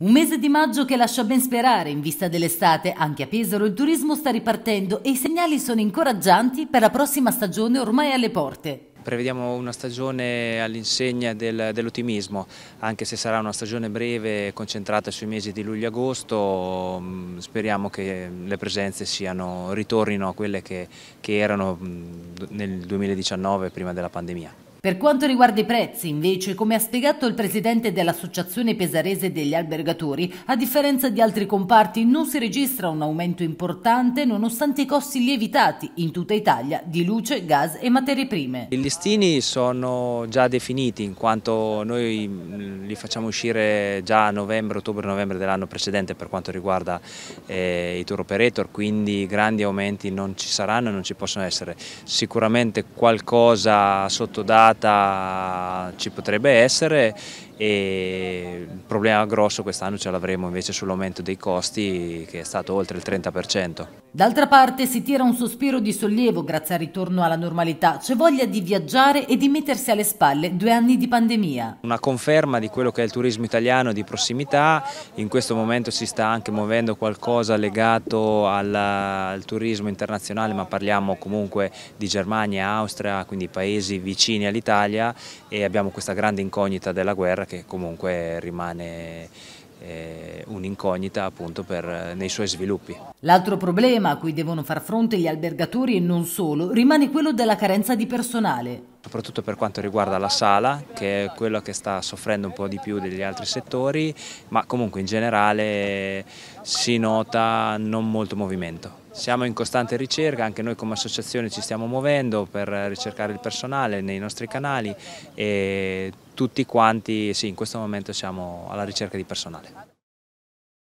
Un mese di maggio che lascia ben sperare in vista dell'estate, anche a Pesaro il turismo sta ripartendo e i segnali sono incoraggianti per la prossima stagione ormai alle porte. Prevediamo una stagione all'insegna del, dell'ottimismo, anche se sarà una stagione breve concentrata sui mesi di luglio e agosto, mm, speriamo che le presenze siano, ritornino a quelle che, che erano mm, nel 2019 prima della pandemia. Per quanto riguarda i prezzi, invece, come ha spiegato il presidente dell'Associazione Pesarese degli Albergatori, a differenza di altri comparti non si registra un aumento importante nonostante i costi lievitati in tutta Italia di luce, gas e materie prime. I listini sono già definiti in quanto noi mm, li facciamo uscire già a novembre, ottobre-novembre dell'anno precedente per quanto riguarda eh, i tour operator, quindi grandi aumenti non ci saranno e non ci possono essere. Sicuramente qualcosa sottodato giornata ci potrebbe essere e il problema grosso quest'anno ce l'avremo invece sull'aumento dei costi che è stato oltre il 30%. D'altra parte si tira un sospiro di sollievo grazie al ritorno alla normalità, c'è voglia di viaggiare e di mettersi alle spalle due anni di pandemia. Una conferma di quello che è il turismo italiano di prossimità, in questo momento si sta anche muovendo qualcosa legato al, al turismo internazionale ma parliamo comunque di Germania, Austria, quindi paesi vicini all'Italia l'Italia e abbiamo questa grande incognita della guerra che comunque rimane eh, un'incognita appunto per, nei suoi sviluppi. L'altro problema a cui devono far fronte gli albergatori e non solo rimane quello della carenza di personale. Soprattutto per quanto riguarda la sala, che è quella che sta soffrendo un po' di più degli altri settori, ma comunque in generale si nota non molto movimento. Siamo in costante ricerca, anche noi come associazione ci stiamo muovendo per ricercare il personale nei nostri canali e tutti quanti sì, in questo momento siamo alla ricerca di personale.